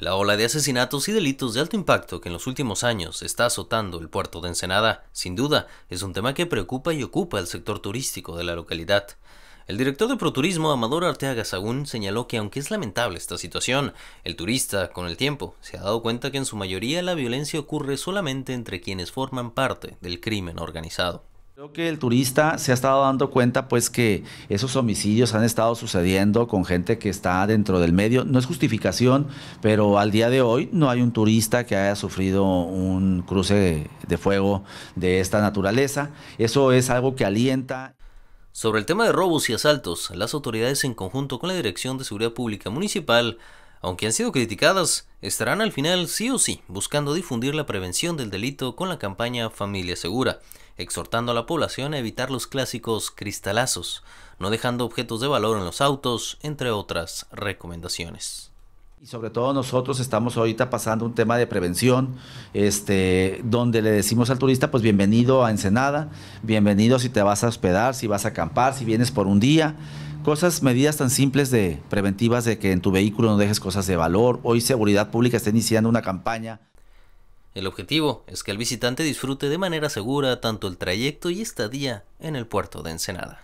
La ola de asesinatos y delitos de alto impacto que en los últimos años está azotando el puerto de Ensenada, sin duda, es un tema que preocupa y ocupa el sector turístico de la localidad. El director de Proturismo, Amador Arteaga Sagún, señaló que aunque es lamentable esta situación, el turista, con el tiempo, se ha dado cuenta que en su mayoría la violencia ocurre solamente entre quienes forman parte del crimen organizado. Creo que el turista se ha estado dando cuenta pues que esos homicidios han estado sucediendo con gente que está dentro del medio. No es justificación, pero al día de hoy no hay un turista que haya sufrido un cruce de fuego de esta naturaleza. Eso es algo que alienta. Sobre el tema de robos y asaltos, las autoridades en conjunto con la Dirección de Seguridad Pública Municipal aunque han sido criticadas, estarán al final sí o sí buscando difundir la prevención del delito con la campaña Familia Segura, exhortando a la población a evitar los clásicos cristalazos, no dejando objetos de valor en los autos, entre otras recomendaciones. Y sobre todo nosotros estamos ahorita pasando un tema de prevención, este, donde le decimos al turista, pues bienvenido a Ensenada, bienvenido si te vas a hospedar, si vas a acampar, si vienes por un día, Cosas, medidas tan simples de preventivas de que en tu vehículo no dejes cosas de valor. Hoy Seguridad Pública está iniciando una campaña. El objetivo es que el visitante disfrute de manera segura tanto el trayecto y estadía en el puerto de Ensenada.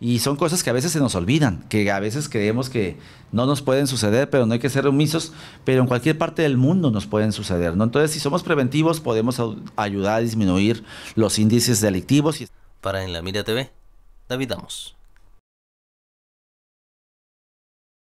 Y son cosas que a veces se nos olvidan, que a veces creemos que no nos pueden suceder, pero no hay que ser remisos, pero en cualquier parte del mundo nos pueden suceder, ¿no? Entonces, si somos preventivos, podemos ayudar a disminuir los índices delictivos. Para En la Mira TV, David Damos.